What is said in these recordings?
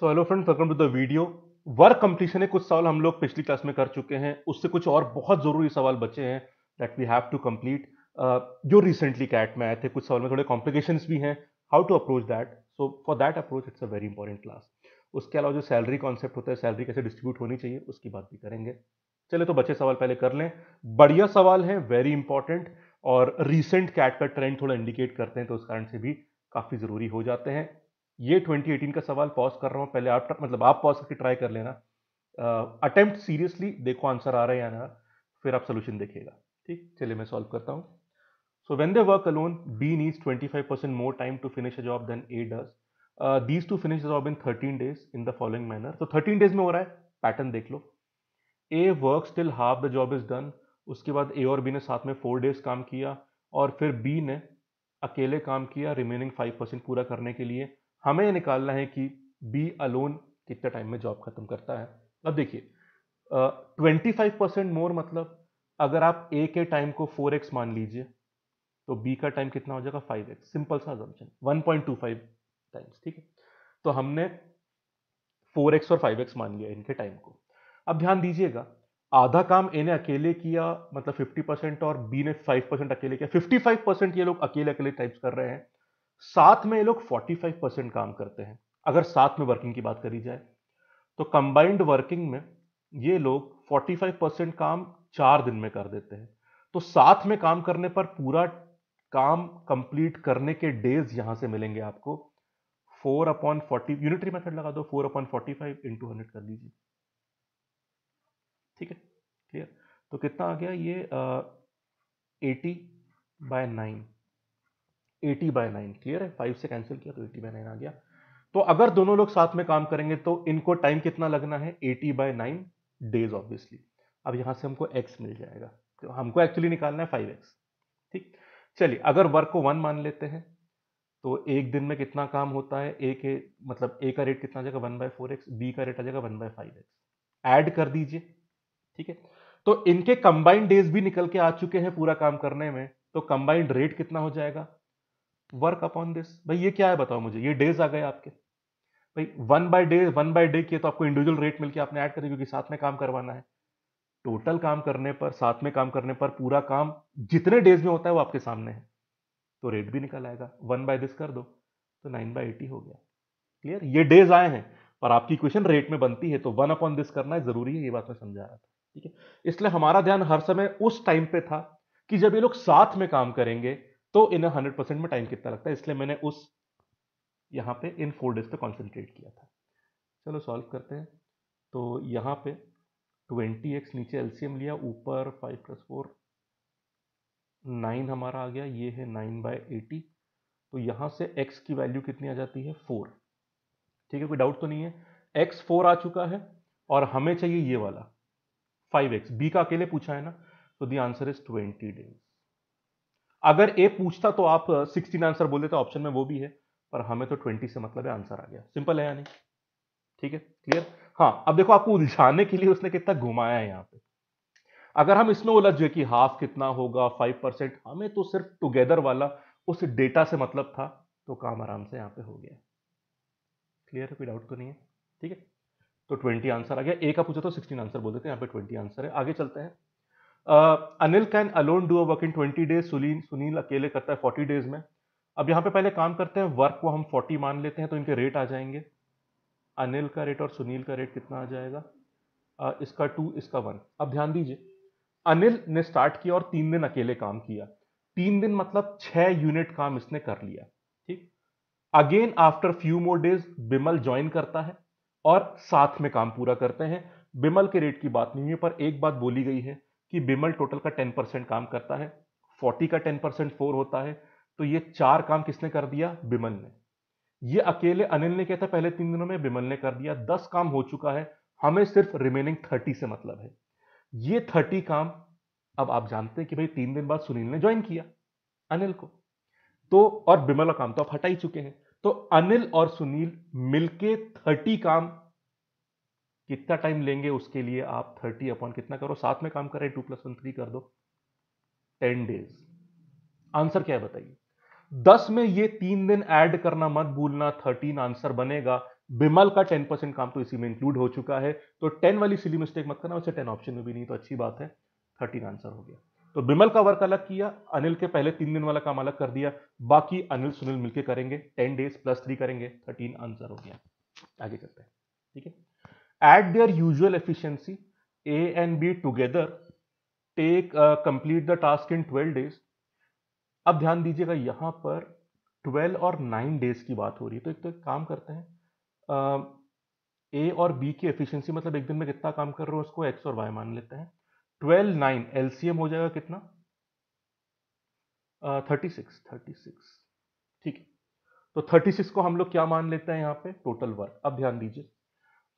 so hello friends welcome to the video work completion है कुछ सवाल हम लोग पिछली क्लास में कर चुके हैं उससे कुछ और बहुत ज़रूरी सवाल बचे हैं that we have to complete जो रिसेंटली कैट में आए थे कुछ सवाल में थोड़े कॉम्प्लिकेशन भी हैं how to approach that so for that approach it's a very important class उसके अलावा जो सैलरी कॉन्सेप्ट होता है सैलरी कैसे डिस्ट्रीब्यूट होनी चाहिए उसकी बात भी करेंगे चले तो बचे सवाल पहले कर लें बढ़िया सवाल है वेरी इंपॉर्टेंट और रिसेंट कैट का ट्रेंड थोड़ा इंडिकेट करते हैं तो उस कारण से भी काफ़ी ज़रूरी हो जाते हैं ये 2018 का सवाल पॉज कर रहा हूँ पहले आप मतलब आप पॉज करके ट्राई कर लेना अटेम्प्ट सीरियसली देखो आंसर आ रहा है या ना फिर आप सोल्यूशन देखिएगा ठीक चलिए मैं सॉल्व करता हूँ so when they work alone B needs twenty five percent more time to finish a job then A does these to finish job in thirteen days in the following manner तो thirteen days में हो रहा है pattern देख लो A work till half the job is done उसके बाद ए और बी ने साथ में फोर डेज काम किया और फिर बी ने अकेले काम किया रिमेनिंग फाइव परसेंट पूरा करने के लिए हमें निकालना है कि बी अलोन कितने टाइम में जॉब खत्म करता है अब देखिए ट्वेंटी फाइव परसेंट मोर मतलब अगर आप ए के टाइम को फोर एक्स मान लीजिए तो बी का टाइम कितना हो जाएगा फाइव एक्स सिंपल सा one point two five times ठीक है तो हमने फोर एक्स और फाइव एक्स मान लिया इनके टाइम को अब ध्यान दीजिएगा आधा काम ए ने अकेले किया मतलब फिफ्टी परसेंट और बी ने फाइव परसेंट अकेले किया फिफ्टी फाइव परसेंट ये लोग अकेले अकेले टाइप्स कर रहे हैं साथ में ये लोग 45 परसेंट काम करते हैं अगर साथ में वर्किंग की बात करी जाए तो कंबाइंड वर्किंग में ये लोग 45 परसेंट काम चार दिन में कर देते हैं तो साथ में काम करने पर पूरा काम कंप्लीट करने के डेज यहां से मिलेंगे आपको four upon forty unitary method लगा दो four upon forty five into hundred कर लीजिए ठीक है क्लियर तो कितना आ गया ये eighty by nine eighty by nine clear है फाइव से कैंसिल किया तो एटी बाय नाइन आ गया तो अगर दोनों लोग साथ में काम करेंगे तो इनको टाइम कितना लगना है eighty by nine days obviously अब यहां से हमको एक्स मिल जाएगा तो हमको एक्चुअली निकालना है फाइव एक्स ठीक चलिए अगर वर्क को वन मान लेते हैं तो एक दिन में कितना काम होता है ए के मतलब ए का रेट कितना जाएगा one by four x B का रेट आ जाएगा one by five x add कर दीजिए ठीक है तो इनके कंबाइंड डेज भी निकल के आ चुके हैं पूरा काम करने में तो कंबाइंड रेट कितना हो जाएगा वर्क अपॉन दिस भाई ये क्या है बताओ मुझे ये डेज आ गए आपके भाई one by D one by D किए तो आपको इंडिविजुअल रेट मिलकर आपने ऐड करें क्योंकि साथ में काम करवाना है टोटल काम करने पर साथ में काम करने पर पूरा काम जितने डेज में होता है वो आपके सामने है तो रेट भी निकल आएगा वन बाय दिस कर दो तो नाइन बाय एटी हो गया क्लियर ये डेज आए हैं पर आपकी क्वेश्चन रेट में बनती है तो वन अपॉन दिस करना जरूरी है ये बात मैं समझा रहा था ठीक है इसलिए हमारा ध्यान हर समय उस टाइम पे था कि जब ये लोग साथ में काम करेंगे तो इन हंड्रेड परसेंट में टाइम कितना लगता है इसलिए मैंने उस यहाँ पे इन फोर डेज पे कॉन्सेंट्रेट किया था चलो सॉल्व करते हैं तो यहाँ पे एक्स नीचे एलसीएम लिया ऊपर फाइव प्लस फोर नाइन हमारा आ गया ये है नाइन बाय एटी तो यहाँ से x की वैल्यू कितनी आ जाती है फोर ठीक है कोई डाउट तो नहीं है x फोर आ चुका है और हमें चाहिए ये वाला फाइव एक्स बी का अकेले पूछा है ना तो the answer is twenty days अगर ए पूछता तो आप सिक्सटीन आंसर बोल देते ऑप्शन में वो भी है पर हमें तो ट्वेंटी से मतलब है आंसर आ गया सिंपल है या नहीं ठीक है क्लियर हाँ अब देखो आपको उलझाने के लिए उसने कितना घुमाया है यहाँ पे अगर हम इसमें उलझ गए कि हाफ कितना होगा फाइव परसेंट हमें तो सिर्फ टुगेदर वाला उस डेटा से मतलब था तो काम आराम से यहाँ पे हो गया क्लियर है कोई डाउट तो नहीं है ठीक है तो ट्वेंटी आंसर आ गया ए का पूछा तो सिक्सटीन आंसर बोल देते हैं यहाँ पे ट्वेंटी आंसर है आगे चलते हैं Anil can alone do a work in twenty days Sunil Sunil अकेले करता है फोर्टी डेज में अब यहाँ पे पहले काम करते हैं वर्क को हम फोर्टी मान लेते हैं तो इनके रेट आ जाएंगे अनिल का रेट और सुनील का रेट कितना आ जाएगा आ, इसका टू इसका वन अब ध्यान दीजिए अनिल ने स्टार्ट किया और तीन दिन अकेले काम किया तीन दिन मतलब छः यूनिट काम इसने कर लिया ठीक again after few more days Bimal join करता है और साथ में काम पूरा करते हैं बिमल के रेट की बात नहीं है पर एक बात बोली गई है कि बिमल टोटल का टेन परसेंट काम करता है फोर्टी का टेन परसेंट फोर होता है तो ये चार काम किसने कर दिया बिमल ने ये अकेले अनिल ने कहता था पहले तीन दिनों में बिमल ने कर दिया दस काम हो चुका है हमें सिर्फ रिमेनिंग थर्टी से मतलब है ये थर्टी काम अब आप जानते हैं कि भाई तीन दिन बाद सुनील ने ज्वाइन किया अनिल को तो और बिमल का काम तो आप हटा ही चुके हैं तो अनिल और सुनील मिलके थर्टी काम कितना टाइम लेंगे उसके लिए आप थर्टी अपॉन कितना करो साथ में काम करें टू प्लस वन थ्री कर दो टेन डेज आंसर क्या है बताइए दस में ये तीन दिन ऐड करना मत भूलना थर्टीन आंसर बनेगा बिमल का टेन परसेंट काम तो इसी में इंक्लूड हो चुका है तो टेन वाली सिली मिस्टेक मत करना वैसे टेन ऑप्शन में भी नहीं तो अच्छी बात है थर्टीन आंसर हो गया तो बिमल का वर्क अलग किया अनिल के पहले तीन दिन वाला काम अलग कर दिया बाकी अनिल सुनील मिलकर करेंगे टेन डेज प्लस थ्री करेंगे थर्टीन आंसर हो गया आगे चलते हैं ठीक है at their usual efficiency a and b together take uh, complete the task in 12 अब ध्यान दीजिएगा यहां पर ट्वेल्व और नाइन डेज की बात हो रही है तो एक तो एक काम करते हैं ए और बी की एफिशिएंसी मतलब एक दिन में कितना काम कर रहे हो उसको एक्स और वाई मान लेते हैं ट्वेल्व नाइन एलसीएम हो जाएगा कितना थर्टी सिक्स थर्टी सिक्स ठीक है तो थर्टी सिक्स को हम लोग क्या मान लेते हैं यहां पे टोटल वर्क अब ध्यान दीजिए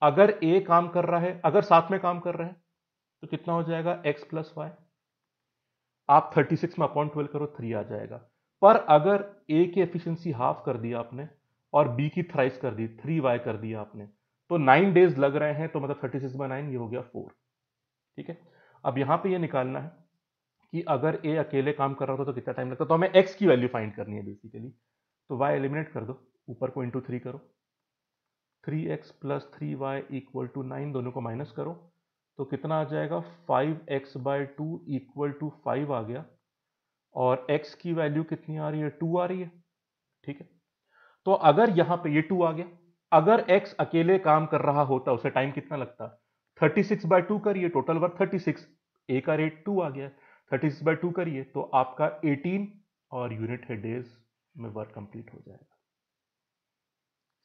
अगर ए काम कर रहा है अगर साथ में काम कर रहा है तो कितना हो जाएगा एक्स प्लस वाई आप 36 में अपॉन ट्वेल्व करो थ्री आ जाएगा पर अगर ए की एफिशिएंसी हाफ कर दिया आपने और बी की थ्राइस कर दी थ्री वाई कर दिया आपने तो नाइन डेज लग रहे हैं तो मतलब थर्टी सिक्स बाई नाइन ये हो गया फोर ठीक है अब यहां पे ये निकालना है कि अगर ए अकेले काम कर रहा था तो कितना टाइम लगता तो हमें एक्स की वैल्यू फाइंड करनी है बेसिकली तो वाई एलिमिनेट कर दो ऊपर को इंटू थ्री करो three x plus three y equal to nine दोनों को माइनस करो तो कितना आ जाएगा five x by two equal to five आ गया और x की वैल्यू कितनी आ रही है टू आ रही है ठीक है तो अगर यहां पे ये टू आ गया अगर x अकेले काम कर रहा होता उसे टाइम कितना लगता थर्टी सिक्स बाय टू करिए total work thirty six A का रेट टू आ गया थर्टी सिक्स बाय टू करिए तो आपका एटीन और यूनिट है डेज में वर्क कंप्लीट हो जाएगा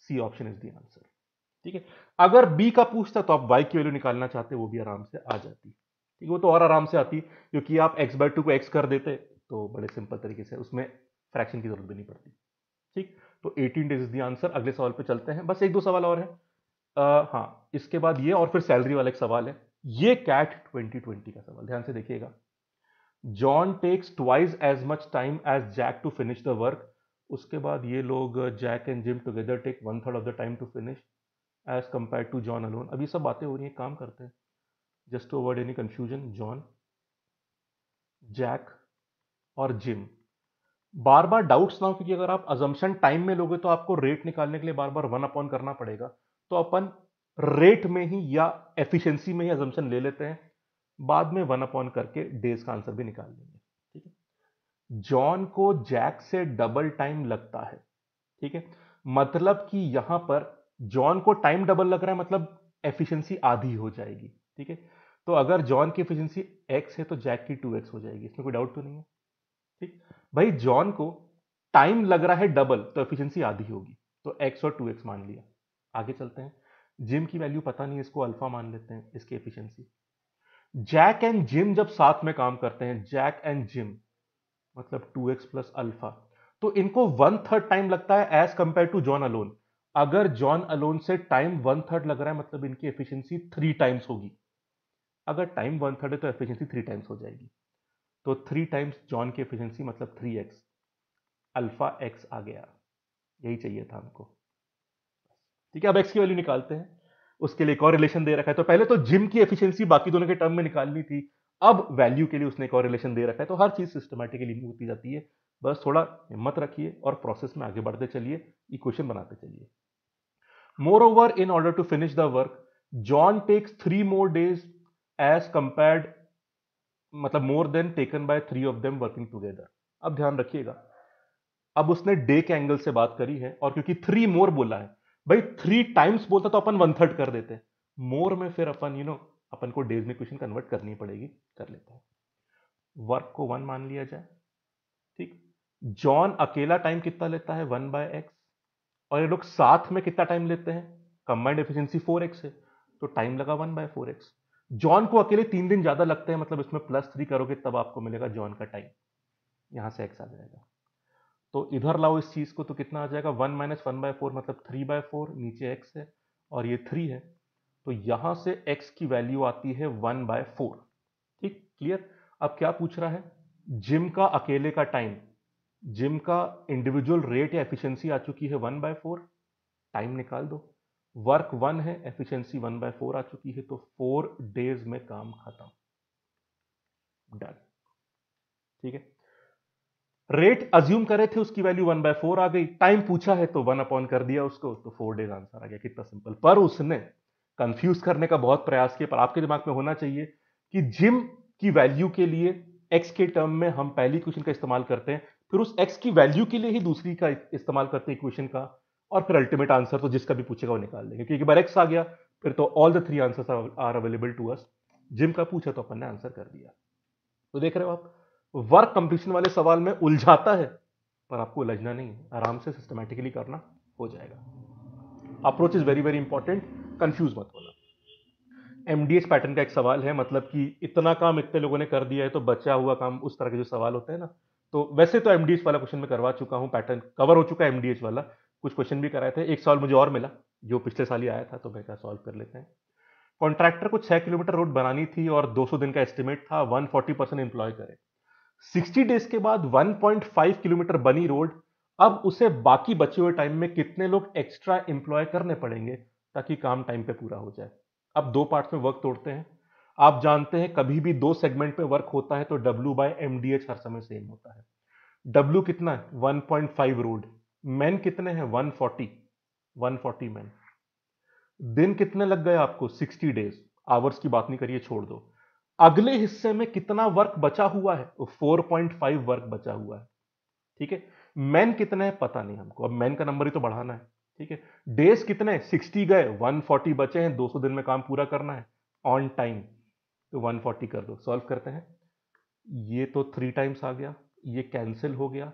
C option is the answer ठीक है अगर बी का पूछता तो आप वाई की वैल्यू निकालना चाहते वो भी आराम से आ जाती ठीक है वो तो और आराम से आती क्योंकि आप एक्स बाई टू को एक्स कर देते तो बड़े सिंपल तरीके से उसमें फ्रैक्शन की जरूरत भी नहीं पड़ती ठीक तो eighteen days is the answer अगले सवाल पे चलते हैं बस एक दो सवाल और है आ, हाँ इसके बाद ये और फिर सैलरी वाला एक सवाल है ये कैट 2020 का सवाल ध्यान से देखिएगा John takes twice as much time as Jack to finish the work उसके बाद ये लोग Jack and Jim together take one third of the time to finish as compare to John alone अभी सब बातें हो रही हैं काम करते हैं just to avoid any confusion John Jack और जिम बार बार डाउट्स ना हो क्योंकि अगर आप अजम्पन टाइम में लोगे तो आपको रेट निकालने के लिए बार बार वन अपॉन करना पड़ेगा तो अपन रेट में ही या एफिशिएंसी में ही अजम्पन ले लेते हैं बाद में वन अपॉन करके डेज का आंसर भी निकाल लेंगे ठीक है जॉन को जैक से डबल टाइम लगता है ठीक है मतलब कि यहां पर जॉन को टाइम डबल लग रहा है मतलब एफिशिएंसी आधी हो जाएगी ठीक है तो अगर जॉन की एफिशिएंसी एक्स है तो जैक की टू एक्स हो जाएगी इसमें कोई डाउट तो नहीं है ठीक भाई जॉन को टाइम लग रहा है डबल तो एफिशिएंसी आधी होगी तो एक्स और टू एक्स मान लिया आगे चलते हैं जिम की वैल्यू पता नहीं इसको अल्फा मान लेते हैं इसकी एफिशिएंसी जैक एंड जिम जब साथ में काम करते हैं जैक एंड जिम मतलब टू एक्स प्लस अल्फा तो इनको वन थर्ड टाइम लगता है as compare to John alone अगर जॉन अलोन से टाइम वन थर्ड लग रहा है मतलब इनकी एफिशिएंसी थ्री टाइम्स होगी अगर टाइम वन थर्ड है तो एफिशिएंसी थ्री टाइम्स हो जाएगी तो थ्री टाइम्स जॉन की एफिशिएंसी मतलब थ्री एक्स अल्फा एक्स आ गया यही चाहिए था हमको ठीक है अब एक्स की वैल्यू निकालते हैं उसके लिए एक और रिलेशन दे रखा है तो पहले तो जिम की एफिशिएंसी बाकी दोनों के टर्म में निकालनी थी अब वैल्यू के लिए उसने एक और रिलेशन दे रखा है तो हर चीज सिस्टमेटिकली मूव होती जाती है बस थोड़ा हिम्मत रखिए और प्रोसेस में आगे बढ़ते चलिए इक्वेशन बनाते चलिए Moreover, in order to finish the work, John takes three more days as compared मतलब more than taken by three of them working together अब ध्यान रखिएगा अब उसने डे के एंगल से बात करी है और क्योंकि थ्री मोर बोला है भाई थ्री टाइम्स बोलता तो अपन वन थर्ड कर देते मोर में फिर अपन यू नो अपन को डेज में क्वेश्चन कन्वर्ट करनी पड़ेगी कर लेते हैं वर्क को वन मान लिया जाए ठीक जॉन अकेला टाइम कितना लेता है वन बाय एक्स और ये लोग साथ में कितना टाइम लेते हैं कंबाइंड एफिशिएंसी 4x है तो टाइम लगा one by four x John को अकेले तीन दिन ज्यादा लगते हैं मतलब इसमें प्लस थ्री करोगे तब आपको मिलेगा जॉन का टाइम यहां से एक्स आ जाएगा तो इधर लाओ इस चीज को तो कितना आ जाएगा one minus one by four मतलब थ्री बाय फोर नीचे एक्स है और ये थ्री है तो यहां से एक्स की वैल्यू आती है वन बाय फोर ठीक क्लियर अब क्या पूछ रहा है जिम का अकेले का टाइम जिम का इंडिविजुअल रेट या एफिशिएंसी आ चुकी है वन बाय फोर टाइम निकाल दो वर्क वन है एफिशिएंसी वन बाय फोर आ चुकी है तो फोर डेज में काम खत्म डन ठीक है रेट अज्यूम करे थे उसकी वैल्यू वन बाय फोर आ गई टाइम पूछा है तो वन अपॉन कर दिया उसको तो फोर डेज आंसर आ गया कितना सिंपल पर उसने कंफ्यूज करने का बहुत प्रयास किया पर आपके दिमाग में होना चाहिए कि जिम की वैल्यू के लिए एक्स के टर्म में हम पहली क्वेश्चन का इस्तेमाल करते हैं फिर उस एक्स की वैल्यू के लिए ही दूसरी का इस्तेमाल करते हैं इक्वेशन का और फिर अल्टीमेट आंसर तो जिसका भी पूछेगा वो निकाल देंगे क्योंकि बार एक्स आ गया फिर तो all the three answer are available to us Jim का पूछा तो अपन ने आंसर कर दिया तो देख रहे हो आप वर्क कंप्लीशन वाले सवाल में उलझाता है पर आपको उलझना नहीं है आराम से सिस्टमेटिकली करना हो जाएगा approach is very very important confuse मत होना एमडीएच पैटर्न का एक सवाल है मतलब कि इतना काम इतने लोगों ने कर दिया है तो बचा हुआ काम उस तरह के जो सवाल होते हैं ना तो वैसे तो एम वाला क्वेश्चन में करवा चुका हूँ पैटर्न कवर हो चुका है एम वाला कुछ क्वेश्चन भी कराए थे एक सवाल मुझे और मिला जो पिछले साल ही आया था तो मैं क्या सॉल्व कर लेते हैं कॉन्ट्रैक्टर को 6 किलोमीटर रोड बनानी थी और 200 दिन का एस्टिमेट था 140 परसेंट एम्प्लॉय करे सिक्सटी डेज के बाद 1.5 किलोमीटर बनी रोड अब उसे बाकी बचे हुए टाइम में कितने लोग एक्स्ट्रा एम्प्लॉय करने पड़ेंगे ताकि काम टाइम पे पूरा हो जाए अब दो पार्ट्स में वर्क तोड़ते हैं आप जानते हैं कभी भी दो सेगमेंट पे वर्क होता है तो W बाय एम हर समय सेम होता है W कितना है 1.5 रोड मैन कितने हैं 140 140 मैन दिन कितने लग गए आपको 60 डेज आवर्स की बात नहीं करिए छोड़ दो अगले हिस्से में कितना वर्क बचा हुआ है 4.5 वर्क बचा हुआ है ठीक है मैन कितने हैं पता नहीं हमको अब मैन का नंबर ही तो बढ़ाना है ठीक है डेज कितने 60 गए 140 बचे हैं 200 दिन में काम पूरा करना है ऑन टाइम तो 140 कर दो सॉल्व करते हैं ये तो थ्री टाइम्स आ गया ये कैंसिल हो गया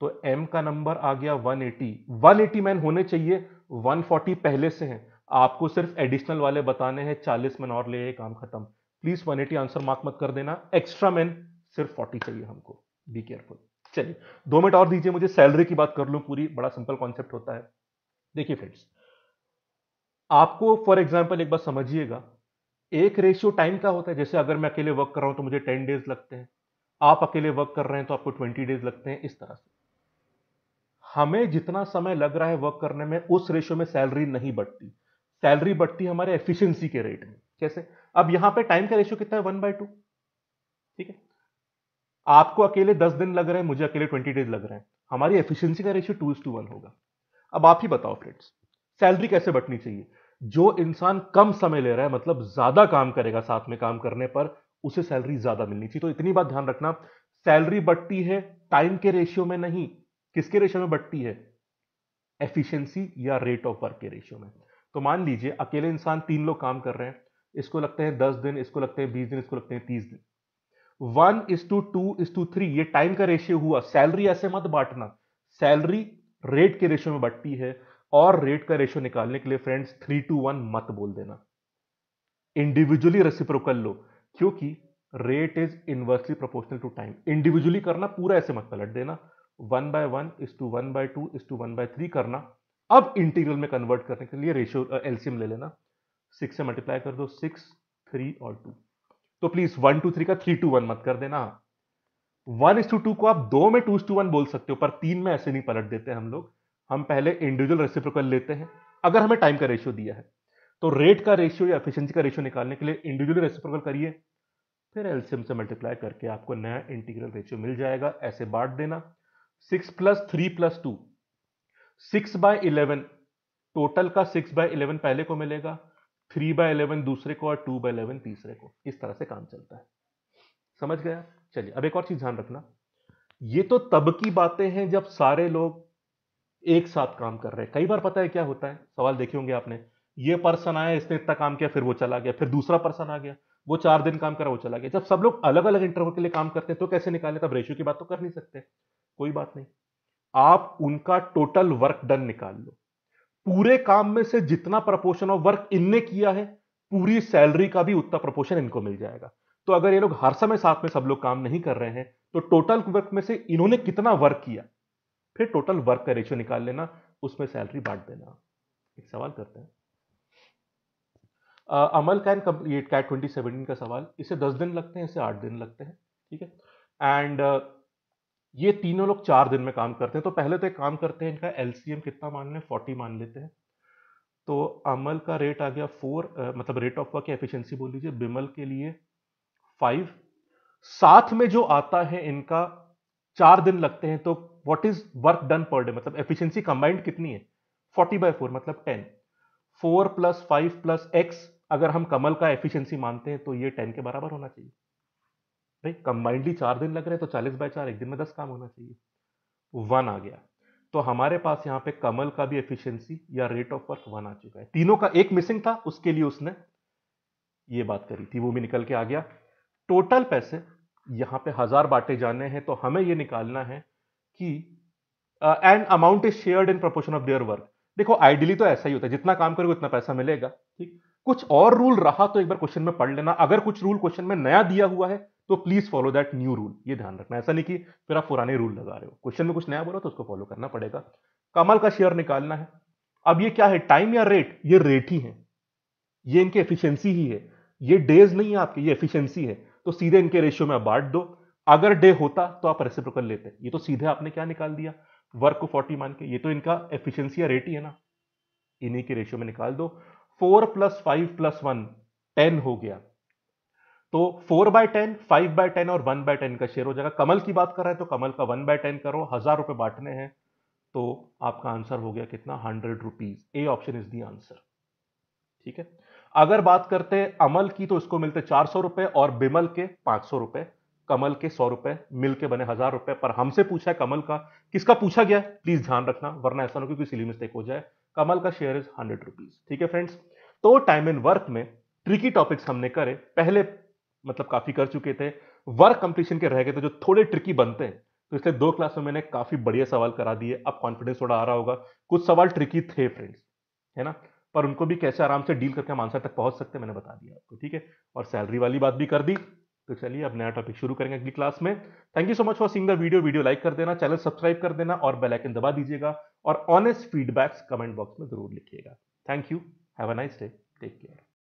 तो m का नंबर आ गया 180 180 मैन होने चाहिए 140 पहले से हैं आपको सिर्फ एडिशनल वाले बताने हैं 40 मैन और ले काम खत्म प्लीज 180 आंसर मार्क मत कर देना एक्स्ट्रा मैन सिर्फ 40 चाहिए हमको बी केयरफुल चलिए दो मिनट और दीजिए मुझे सैलरी की बात कर लूँ पूरी बड़ा सिंपल कॉन्सेप्ट होता है देखिए फ्रेंड्स आपको फॉर एग्जाम्पल एक बार समझिएगा एक रेशियो टाइम का होता है जैसे अगर मैं अकेले वर्क कर रहा हूं तो मुझे टेन डेज लगते हैं आप अकेले वर्क कर रहे हैं तो आपको ट्वेंटी डेज लगते हैं इस तरह से हमें जितना समय लग रहा है वर्क करने में उस रेशियो में सैलरी नहीं बढ़ती सैलरी बढ़ती हमारे एफिशिएंसी के रेट में कैसे अब यहां पे टाइम का रेशियो कितना है वन बाय टू ठीक है आपको अकेले दस दिन लग रहे हैं मुझे अकेले ट्वेंटी डेज लग रहे हैं हमारी एफिशिएंसी का रेशियो टू टू वन होगा अब आप ही बताओ फ्रेंड्स सैलरी कैसे बटनी चाहिए जो इंसान कम समय ले रहा है मतलब ज्यादा काम करेगा साथ में काम करने पर उसे सैलरी ज्यादा मिलनी चाहिए तो इतनी बात ध्यान रखना सैलरी बढ़ती है टाइम के रेशियो में नहीं किसके रेशियो में बढ़ती है एफिशिएंसी या रेट ऑफ वर्क के रेशियो में तो मान लीजिए अकेले इंसान तीन लोग काम कर रहे हैं इसको लगते हैं दस दिन इसको लगते हैं बीस दिन इसको लगते हैं तीस दिन one is to two is to three ये टाइम का रेशियो हुआ सैलरी ऐसे मत बांटना सैलरी रेट के रेशियो में बढ़ती है और रेट का रेशियो निकालने के लिए फ्रेंड्स थ्री टू वन मत बोल देना इंडिविजुअली रेसिप्रोकल लो क्योंकि rate is inversely proportional to time individually करना पूरा ऐसे मत पलट देना one by one is to one by two is to one by three करना अब इंटीग्रल में कन्वर्ट करने के लिए रेशियो एलसीएम ले लेना सिक्स से मल्टीप्लाई कर दो सिक्स थ्री और टू तो प्लीज वन टू थ्री का थ्री टू वन मत कर देना वन इज टू टू को आप दो में टू टू वन बोल सकते हो पर तीन में ऐसे नहीं पलट देते हम लोग हम पहले इंडिविजुअल रेसिप्रोकल लेते हैं अगर हमें टाइम का रेशियो दिया है तो रेट का रेशियो या एफिशिएंसी का रेशियो निकालने के लिए इंडिविजुअल रेसिप्रोकल करिए फिर एलसीएम से मल्टीप्लाई करके आपको नया इंटीग्रल रेशियो मिल जाएगा ऐसे बांट देना six plus three plus two six by eleven total का सिक्स बाय इलेवन पहले को मिलेगा थ्री बाय इलेवन दूसरे को और टू बाय इलेवन तीसरे को इस तरह से काम चलता है समझ गया चलिए अब एक और चीज ध्यान रखना ये तो तब की बातें हैं जब सारे लोग एक साथ काम कर रहे हैं कई बार पता है क्या होता है सवाल देखे होंगे आपने ये पर्सन आया इसने इतना काम किया फिर वो चला गया फिर दूसरा पर्सन आ गया वो चार दिन काम करा वो चला गया जब सब लोग अलग अलग इंटरव्यू के लिए काम करते हैं तो कैसे निकाले तब रेशियो की बात तो कर नहीं सकते कोई बात नहीं आप उनका टोटल वर्क डन निकाल लो पूरे काम में से जितना प्रपोर्शन ऑफ वर्क इनने किया है पूरी सैलरी का भी उतना प्रपोर्शन इनको मिल जाएगा तो अगर ये लोग हर समय साथ में सब लोग काम नहीं कर रहे हैं तो टोटल वर्क में से इन्होंने कितना वर्क किया फिर टोटल वर्क का रेशियो निकाल लेना उसमें सैलरी बांट देना एक सवाल करते हैं आ, Amal can complete CAT twenty seventeen का सवाल इसे दस दिन लगते हैं इसे आठ दिन लगते हैं ठीक है एंड ये तीनों लोग चार दिन में काम करते हैं तो पहले तो एक काम करते हैं इनका एल कितना मान लें फोर्टी मान लेते हैं तो अमल का रेट आ गया फोर मतलब रेट ऑफ वर्क एफिशिएंसी बोल लीजिए बिमल के लिए फाइव साथ में जो आता है इनका चार दिन लगते हैं तो what is work done per day मतलब एफिशियंसी कंबाइंड कितनी है फोर्टी बाय फोर मतलब ten four plus five plus x अगर हम कमल का एफिशिएंसी मानते हैं तो ये टेन के बराबर होना चाहिए भाई कंबाइंडली चार दिन लग रहे हैं तो चालीस बाय चार एक दिन में दस काम होना चाहिए वन आ गया तो हमारे पास यहाँ पे कमल का भी एफिशिएंसी या रेट ऑफ वर्क वन आ चुका है तीनों का एक मिसिंग था उसके लिए उसने ये बात करी थी वो भी निकल के आ गया टोटल पैसे यहाँ पे हज़ार बांटे जाने हैं तो हमें ये निकालना है कि end amount is shared in proportion of their work देखो आइडियली तो ऐसा ही होता है जितना काम करोगे उतना पैसा मिलेगा ठीक कुछ और रूल रहा तो एक बार क्वेश्चन में पढ़ लेना अगर कुछ रूल क्वेश्चन में नया दिया हुआ है तो please follow that new rule ये ध्यान रखना ऐसा नहीं कि फिर आप पुराने रूल लगा रहे हो क्वेश्चन में कुछ नया बोला तो उसको फॉलो करना पड़ेगा कमल का शेयर निकालना है अब ये क्या है टाइम या रेट ये रेट ही है ये इनकी एफिशिएंसी ही है ये डेज नहीं है आपकी ये एफिशिएंसी है तो सीधे इनके रेशियो में बांट दो अगर डे होता तो आप रेसिप्रोकल लेते ये तो सीधे आपने क्या निकाल दिया वर्क को 40 मान के ये तो इनका एफिशिएंसी या रेट ही है ना इन्हीं के रेशियो में निकाल दो 4 plus five plus one ten हो गया तो 4 by ten five by ten और 1 बाय टेन का शेयर हो जाएगा कमल की बात कर रहे हैं तो कमल का 1 बाय टेन करो हजार रुपए बांटने हैं तो आपका आंसर हो गया कितना hundred rupees A option is the answer ठीक है अगर बात करते अमल की तो इसको मिलते चार सौ रुपए और बिमल के पांच सौ रुपए कमल के सौ रुपए मिल के बने हजार रुपए पर हमसे पूछा है कमल का किसका पूछा गया प्लीज ध्यान रखना वरना ऐसा ना हो किसी मिस्टेक हो जाए कमल का शेयर इज हंड्रेड रुपीज ठीक है फ्रेंड्स तो टाइम एंड वर्क में ट्रिकी टॉपिक्स हमने करे पहले मतलब काफी कर चुके थे वर्क कंप्लीशन के रह गए थे जो थोड़े ट्रिकी बनते हैं तो इसलिए दो क्लास में मैंने काफी बढ़िया सवाल करा दिए अब कॉन्फिडेंस थोड़ा आ रहा होगा कुछ सवाल ट्रिकी थे फ्रेंड्स है ना पर उनको भी कैसे आराम से डील करके हम आंसर तक पहुंच सकते हैं मैंने बता दिया आपको ठीक है और सैलरी वाली बात भी कर दी तो चलिए अब नया टॉपिक शुरू करेंगे अगली क्लास में thank you so much for singer the video video like कर देना चैनल सब्सक्राइब कर देना और बेलाइकन दबा दीजिएगा और ऑनेस्ट फीडबैक्स कमेंट बॉक्स में जरूर लिखिएगा thank you have a nice day take care